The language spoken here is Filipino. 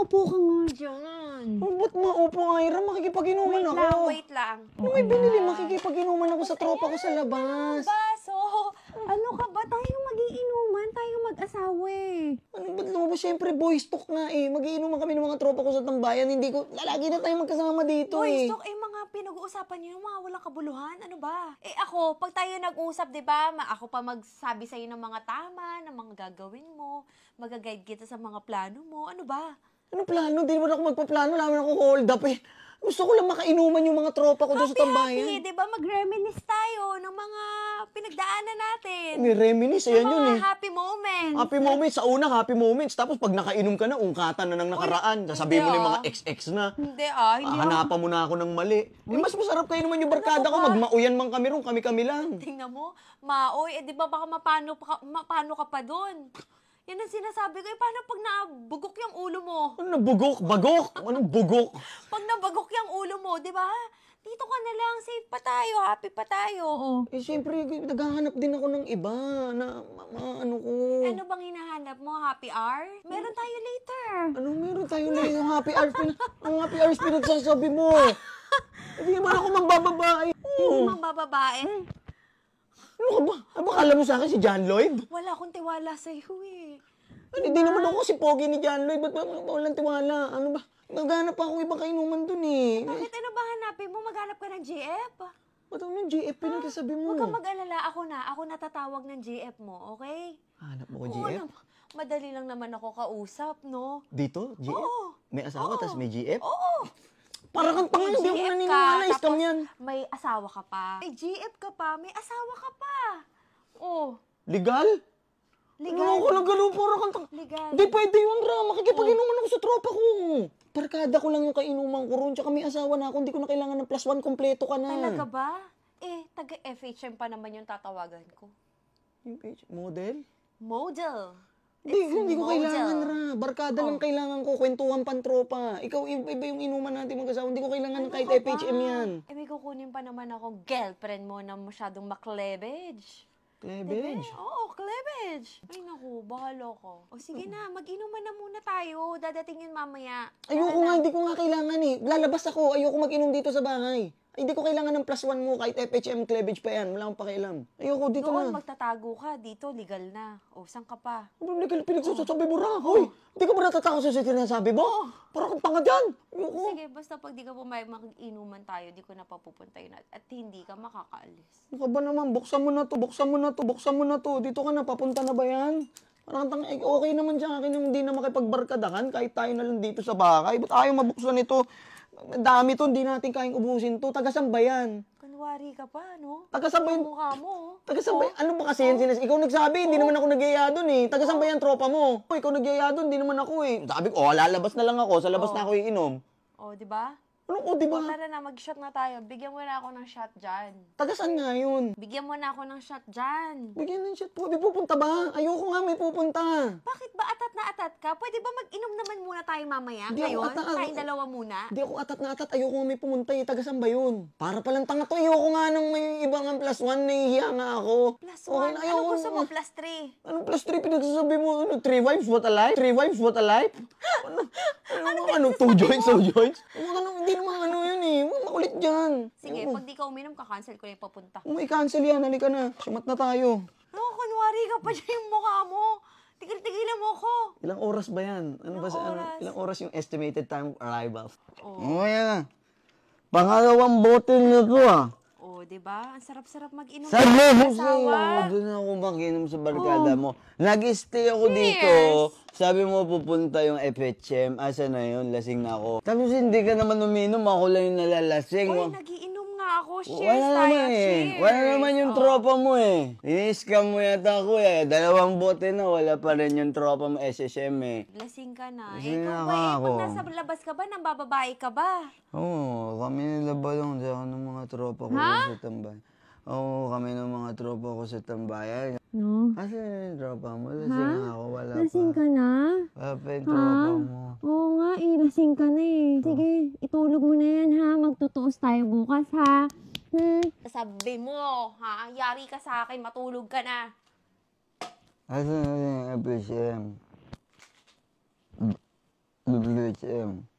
Maupo ka nga dyan. Oh, ba't maupo, Ira? Makikipaginuman wait ako. Wait lang, wait lang. Nung ano may binili, ah. makikipaginuman ako sa tropa ko sa labas. Baso, oh. ano ka ba? Tayo magiinuman, tayo mag-asawa eh. Ano ba't lumabas? Siyempre, boys talk nga eh. Magiinuman kami ng mga tropa ko sa tambayan. Hindi ko, lalagi na tayo magkasama dito boys eh. Boys talk, eh mga pinag-uusapan niyo yung mga walang kabuluhan. Ano ba? Eh ako, pag tayo nag uusap di ba? Ako pa magsabi sa'yo ng mga tama, ng mga gagawin mo. Magaguide kita sa mga plano mo. Ano ba? Ano plano? Di na ako magpaplano. Namin ako hold up eh. Gusto ko lang makainuman yung mga tropa ko doon sa tambayan. Happy, di ba? Mag-reminis tayo ng mga pinagdaanan natin. Ni-reminis, ayan yun eh. happy moments. Happy moments. Sa una, happy moments. Tapos pag nakainom ka na, ungkatan na ng nakaraan. Sasabihin mo na yung mga ex-ex na. Hindi ah, hindi ah, hanapan mo na ako ng mali. Eh, mas masarap kayo naman yung ano barkada ko. Magmauyan man kami ron, kami-kami lang. Tingnan mo, maoy. Eh, di ba baka mapano, pa- mapano ka pa doon? Yan ang sinasabi ko. Eh, paano pag nabugok yung ulo mo? Ano bugok? Bagok? Anong bugok? Pag nabagok yung ulo mo, di ba? Dito ka na lang, safe pa tayo, happy pa tayo. Eh, siyempre, naghahanap din ako ng iba na ma- ma- ano ko. Ano bang hinahanap mo? Happy hour? Meron tayo later. Ano meron tayo na yung happy hour Pin- ang happy hours pinagsasabi mo. Hindi eh, naman ako magbababae. Hindi mo mang ano ka ba? Aba, ano kala mo sa akin si John Lloyd? Wala akong tiwala sa iyo eh. Ano, hindi naman ako si Pogi ni John Lloyd. Ba't ba, ba, ba walang tiwala? Ano ba? Naghanap pa akong ibang kainuman dun eh. Bakit ano ba hanapin mo? Maghanap ka ng GF? Ba't ano yung GF pinagsasabi ah, mo? Huwag kang eh? mag-alala. Ako na. Ako natatawag ng GF mo, okay? Hanap mo ko GF? Oo, madali lang naman ako kausap, no? Dito? GF? Oo. May asawa, Oo. tapos may GF? Oo. Parang kang tanga, hindi ako naniniwala. Ka, eh, scam yan. may asawa ka pa. May GF ka pa, may asawa ka pa. Oh. Legal? Legal. Ano ko lang ganun, parang kang Legal. Hindi pwede yun, Ra. Makikipag-inuman oh. ako sa tropa ko. Parkada ko lang yung kainuman ko ron. Tsaka may asawa na ako, hindi ko na kailangan ng plus one, kompleto ka na. Talaga ba? Eh, taga-FHM pa naman yung tatawagan ko. FHM? Model? Model. Hindi, hindi ko kailangan ah. ra. Barkada oh. lang kailangan ko. Kwentuhan pang tropa. Ikaw, iba yung inuman natin mag-asawa. Hindi ko kailangan ano ng kahit ka FHM yan. Eh, may kukunin pa naman ako girlfriend mo na masyadong maklebage. Cleavage? Diba? Oo, cleavage. Ay naku, bahala ko. O sige na, mag-inuman na muna tayo. Dadating yun mamaya. Ayoko Lala. nga, hindi ko nga kailangan eh. Lalabas ako, ayoko mag-inom dito sa bahay. Hindi ko kailangan ng plus one mo kahit FHM cleavage pa yan. Wala akong pakialam. Ayoko, dito Doon, na. magtatago ka. Dito, legal na. O, saan ka pa? Ang legal, pinagsasabi mo ra. Oh. Hoy, hindi ka ba natatakot sa sabi mo? Oh. Parang kang tanga dyan. Ayoko. Sige, basta pag di ka pumayag mag-inuman tayo, di ko na papupunta yun at, hindi ka makakaalis. Ano ba naman? Buksan mo na to, buksan mo na to, buksan mo na to. Dito ka na, papunta na ba yan? Parang tang, eh, okay naman siya akin yung hindi na makipagbarkadahan kahit tayo na lang dito sa bahay. Ba't ayaw mabuksan ito? Dami to, hindi natin kayang ubusin to. Tagasambayan. Kunwari ka pa, no? Tagasambayan. yan. Mukha mo. Tagasamba oh. Ano ba kasi oh. yan? Sinas ikaw nagsabi, hindi oh. naman ako nagyaya doon eh. Tagasamba oh. tropa mo. O, oh, ikaw nagyaya doon, hindi naman ako eh. Sabi ko, oh, lalabas na lang ako. Sa labas oh. na ako iinom. Oh, di ba? Ano ko, oh, di ba? Oh, tara na, mag-shot na tayo. Bigyan mo na ako ng shot dyan. Tagasan saan nga yun? Bigyan mo na ako ng shot dyan. Bigyan ng shot po. Di pupunta ba? Ayoko nga, may pupunta. Bakit ba? At atat ka, pwede ba mag-inom naman muna tayo mamaya? Di Ngayon, ako atat. tayong dalawa muna. Hindi ako atat na atat. Ayoko nga may pumunta eh. Taga saan ba yun? Para palang tanga to. Ayoko nga nang may ibang ang plus one. Nahihiya nga ako. Plus Okay one? Ano ayoko. gusto mo? Plus three? Anong plus three pinagsasabi mo? Ano, three wives, what a life? Three wives, what a life? Ano, ano, ano, two joints, two joints? Ano, hindi naman ano yun eh. Mga makulit dyan. Sige, pag di ka uminom, kakancel ko na yung papunta. i cancel yan, halika na. Sumat na tayo. No, kunwari ka pa dyan yung mukha mo. Loko! Ilang oras ba yan? Ano ilang ba sa, ano, ilang oras yung estimated time of arrival? Oo. Oh. oh yan. Pangalawang bote na to ah. Oo, oh, di ba? Ang sarap-sarap mag-inom. Sabi mo sa asawa. Doon ako mag-inom sa barkada oh. mo. Nag-stay ako dito. Sabi mo pupunta yung FHM. Asa na yun? Lasing na ako. Tapos hindi ka naman uminom. Ako lang yung nalalasing. Uy, nagiinom Oh, cheers Wala naman eh. Wala naman yung Oo. Oh. tropa mo eh. Ini-scam mo yata ako eh. Dalawang bote na wala pa rin yung tropa mo SSM eh. Lasing ka na. Lasing eh, na ikaw ba, eh, pag nasa labas ka ba, nang bababae ka ba? Oo, kami nila balong dyan ng mga tropa ko sa tambay. Oo, kami ng mga tropa ko sa tambayan. No? Kasi yung tropa mo, lasing ako, wala Lasing pa. ka na? Wala pa yung tropa mo. Oo nga eh, lasing ka na eh. Sige, oh. itulog mo na yan ha. Magtutuos tayo bukas ha. Hmm. Sabi mo, ha? Yari ka sa akin, matulog ka na. Asan na yung BCM? BCM.